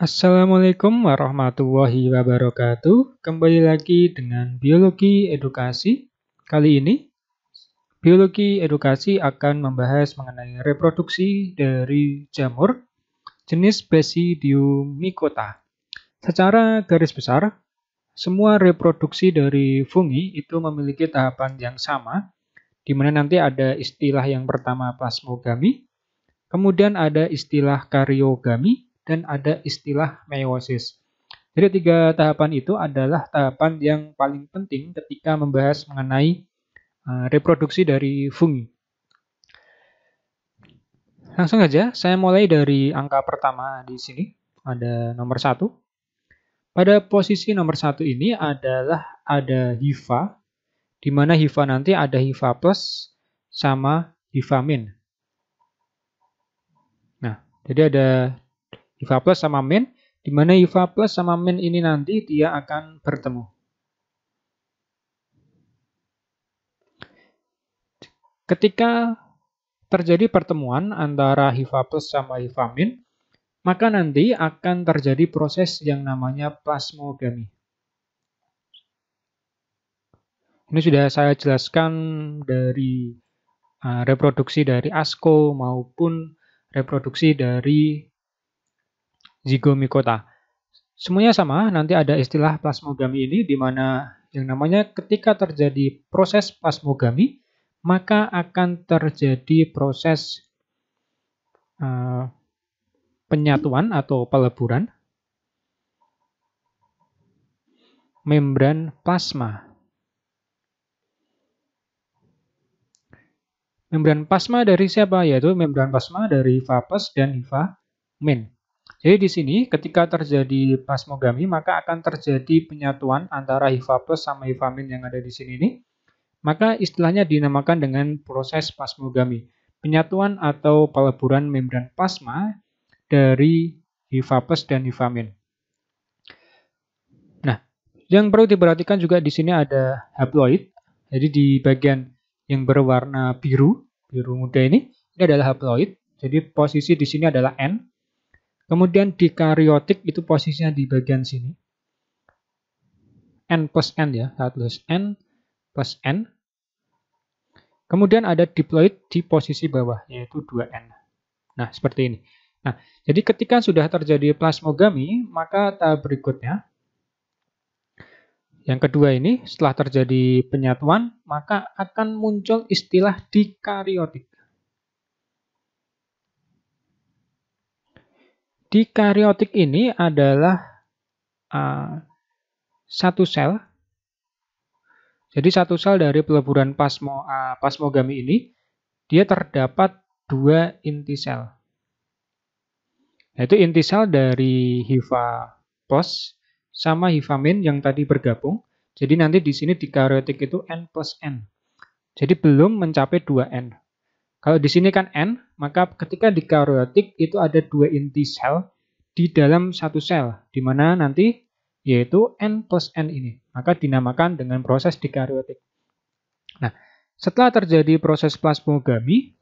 Assalamualaikum warahmatullahi wabarakatuh. Kembali lagi dengan Biologi Edukasi. Kali ini, Biologi Edukasi akan membahas mengenai reproduksi dari jamur jenis Basidium mycota. Secara garis besar, semua reproduksi dari fungi itu memiliki tahapan yang sama, di mana nanti ada istilah yang pertama plasmogami, kemudian ada istilah karyogami, dan ada istilah meiosis. Jadi tiga tahapan itu adalah tahapan yang paling penting ketika membahas mengenai eh, reproduksi dari fungi. Langsung aja, saya mulai dari angka pertama di sini, ada nomor satu. Pada posisi nomor satu ini adalah ada hifa, di mana hifa nanti ada hifa plus sama hifa min. Nah, jadi ada UFA plus sama min, di mana UFA plus sama min ini nanti dia akan bertemu. Ketika terjadi pertemuan antara HIFA plus sama HIFA min, maka nanti akan terjadi proses yang namanya plasmogami. Ini sudah saya jelaskan dari eh, reproduksi dari ASCO maupun reproduksi dari zygomicota. Semuanya sama, nanti ada istilah plasmogami ini di mana yang namanya ketika terjadi proses plasmogami, maka akan terjadi proses uh, penyatuan atau peleburan membran plasma. Membran plasma dari siapa? Yaitu membran plasma dari Vapes dan hifa men jadi di sini ketika terjadi plasmogami maka akan terjadi penyatuan antara hifa plus sama hifamin yang ada di sini ini. Maka istilahnya dinamakan dengan proses plasmogami. Penyatuan atau peleburan membran plasma dari hifa plus dan hifamin. Nah, yang perlu diperhatikan juga di sini ada haploid. Jadi di bagian yang berwarna biru, biru muda ini, ini adalah haploid. Jadi posisi di sini adalah N, Kemudian dikariotik itu posisinya di bagian sini. N plus N ya, 1 plus N plus N. Kemudian ada diploid di posisi bawah, yaitu 2N. Nah, seperti ini. Nah, jadi ketika sudah terjadi plasmogami, maka tahap berikutnya, yang kedua ini, setelah terjadi penyatuan, maka akan muncul istilah dikariotik. Di Dikariotik ini adalah uh, satu sel. Jadi satu sel dari peleburan pasmo uh, eh, pasmogami ini, dia terdapat dua inti sel. Yaitu inti sel dari hifa plus sama hifa min yang tadi bergabung. Jadi nanti di sini di dikariotik itu N plus N. Jadi belum mencapai 2N. Kalau di sini kan N, maka ketika dikarotik itu ada dua inti sel di dalam satu sel, di mana nanti yaitu N plus N ini. Maka dinamakan dengan proses dikariotik. Nah, setelah terjadi proses plasmogami,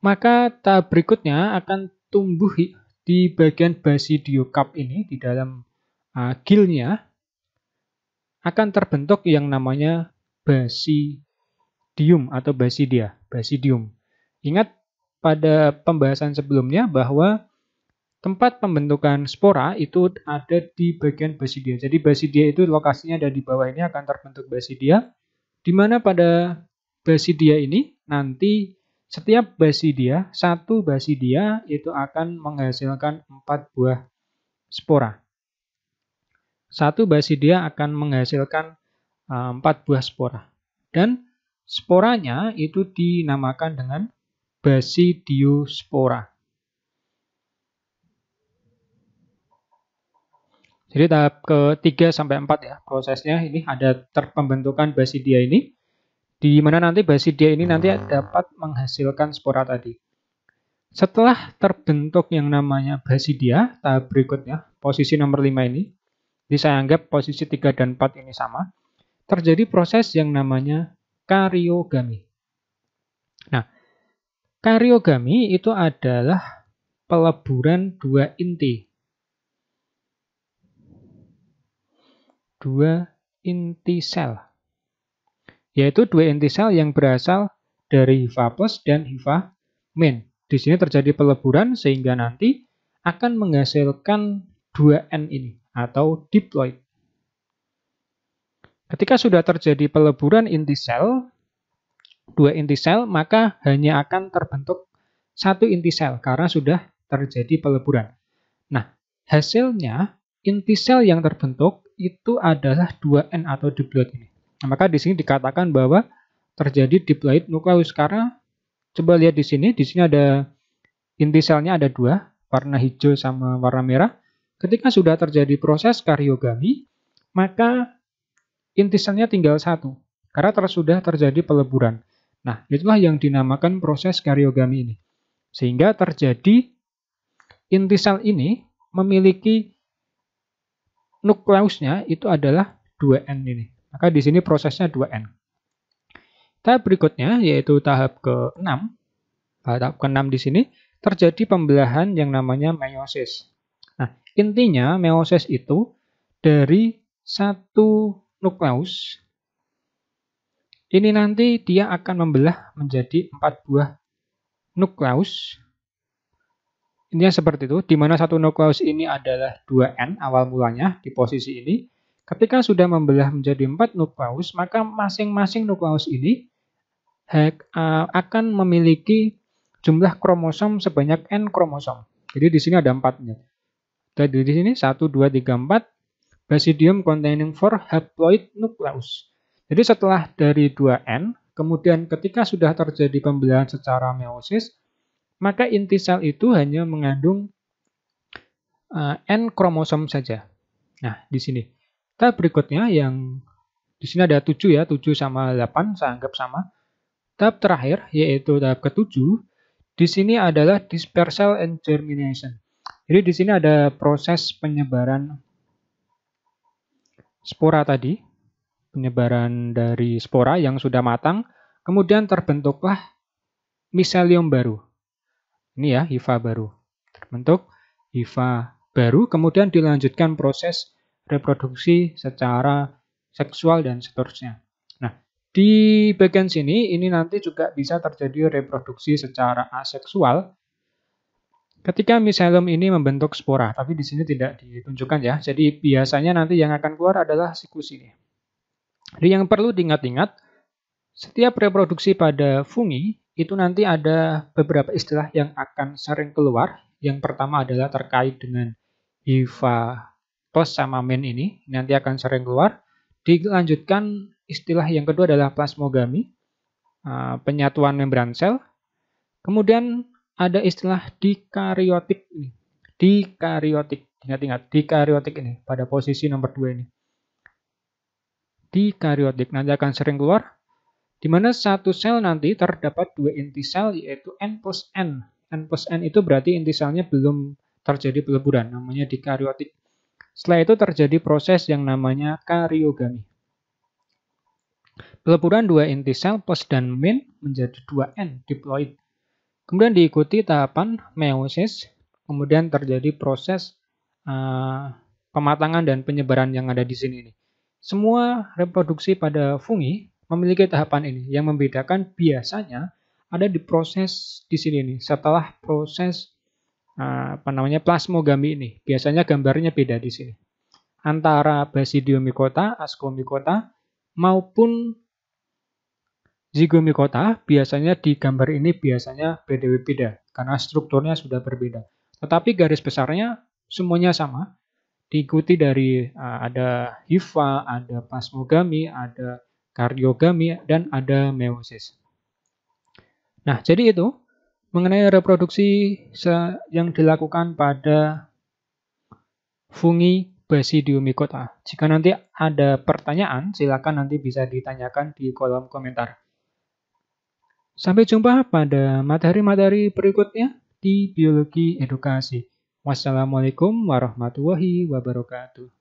maka tahap berikutnya akan tumbuh di bagian basidiokap ini, di dalam uh, gilnya, akan terbentuk yang namanya basi dium atau basidia, basidium. Ingat pada pembahasan sebelumnya bahwa tempat pembentukan spora itu ada di bagian basidia. Jadi basidia itu lokasinya ada di bawah ini akan terbentuk basidia, di mana pada basidia ini nanti setiap basidia, satu basidia itu akan menghasilkan empat buah spora. Satu basidia akan menghasilkan eh, empat buah spora. Dan Sporanya itu dinamakan dengan basidiospora. Jadi tahap ke-3 sampai 4 ya prosesnya ini ada terpembentukan basidia ini di mana nanti basidia ini nanti hmm. dapat menghasilkan spora tadi. Setelah terbentuk yang namanya basidia, tahap berikutnya, posisi nomor 5 ini, ini saya anggap posisi 3 dan 4 ini sama, terjadi proses yang namanya karyogami. Nah, karyogami itu adalah peleburan dua inti. Dua inti sel. Yaitu dua inti sel yang berasal dari hifa plus dan hifa min. Di sini terjadi peleburan sehingga nanti akan menghasilkan 2N ini atau diploid. Ketika sudah terjadi peleburan inti sel, dua inti sel, maka hanya akan terbentuk satu inti sel karena sudah terjadi peleburan. Nah, hasilnya inti sel yang terbentuk itu adalah 2N atau diploid ini. Nah, maka di sini dikatakan bahwa terjadi diploid nukleus karena coba lihat di sini, di sini ada inti selnya ada dua, warna hijau sama warna merah. Ketika sudah terjadi proses karyogami, maka intisannya tinggal satu, karena sudah terjadi peleburan. Nah, itulah yang dinamakan proses karyogami ini. Sehingga terjadi intisal ini memiliki nukleusnya itu adalah 2N ini. Maka di sini prosesnya 2N. Tahap berikutnya yaitu tahap ke-6. Tahap ke-6 di sini terjadi pembelahan yang namanya meiosis. Nah, intinya meiosis itu dari satu nukleus ini nanti dia akan membelah menjadi empat buah nukleus. Ini yang seperti itu, di mana satu nukleus ini adalah 2N awal mulanya di posisi ini. Ketika sudah membelah menjadi empat nukleus, maka masing-masing nukleus ini akan memiliki jumlah kromosom sebanyak N kromosom. Jadi di sini ada empatnya. Jadi di sini 1, 2, 3, 4, Basidium containing 4 haploid nucleus. Jadi setelah dari 2N, kemudian ketika sudah terjadi pembelahan secara meiosis, maka inti sel itu hanya mengandung uh, N kromosom saja. Nah, di sini. Kita berikutnya yang di sini ada 7 ya, 7 sama 8 saya anggap sama. Tahap terakhir yaitu tahap ketujuh. Di sini adalah dispersal and germination. Jadi di sini ada proses penyebaran spora tadi, penyebaran dari spora yang sudah matang, kemudian terbentuklah miselium baru. Ini ya, hifa baru. Terbentuk hifa baru, kemudian dilanjutkan proses reproduksi secara seksual dan seterusnya. Nah, di bagian sini ini nanti juga bisa terjadi reproduksi secara aseksual Ketika miselium ini membentuk spora, tapi di sini tidak ditunjukkan ya. Jadi biasanya nanti yang akan keluar adalah siklus ini. Jadi yang perlu diingat-ingat, setiap reproduksi pada fungi itu nanti ada beberapa istilah yang akan sering keluar. Yang pertama adalah terkait dengan hifa plus sama men ini, nanti akan sering keluar. Dilanjutkan istilah yang kedua adalah plasmogami, eh, penyatuan membran sel. Kemudian ada istilah dikariotik ini. Dikariotik. Ingat-ingat, dikariotik ini pada posisi nomor 2 ini. Dikariotik nanti akan sering keluar di mana satu sel nanti terdapat dua inti sel yaitu N plus N. N plus N itu berarti inti selnya belum terjadi peleburan, namanya dikariotik. Setelah itu terjadi proses yang namanya karyogami. Peleburan dua inti sel plus dan min menjadi dua n diploid. Kemudian diikuti tahapan meiosis, kemudian terjadi proses uh, pematangan dan penyebaran yang ada di sini. ini Semua reproduksi pada fungi memiliki tahapan ini yang membedakan biasanya ada di proses di sini ini setelah proses uh, apa namanya plasmogami ini biasanya gambarnya beda di sini antara basidiomikota askomikota maupun Zigumi kota biasanya di gambar ini biasanya beda-beda karena strukturnya sudah berbeda. Tetapi garis besarnya semuanya sama. Diikuti dari uh, ada hifa, ada pasmogami, ada kardiogami, dan ada meiosis. Nah, jadi itu mengenai reproduksi yang dilakukan pada fungi basidiomycota. Jika nanti ada pertanyaan, silakan nanti bisa ditanyakan di kolom komentar. Sampai jumpa pada materi-materi berikutnya di Biologi Edukasi. Wassalamualaikum warahmatullahi wabarakatuh.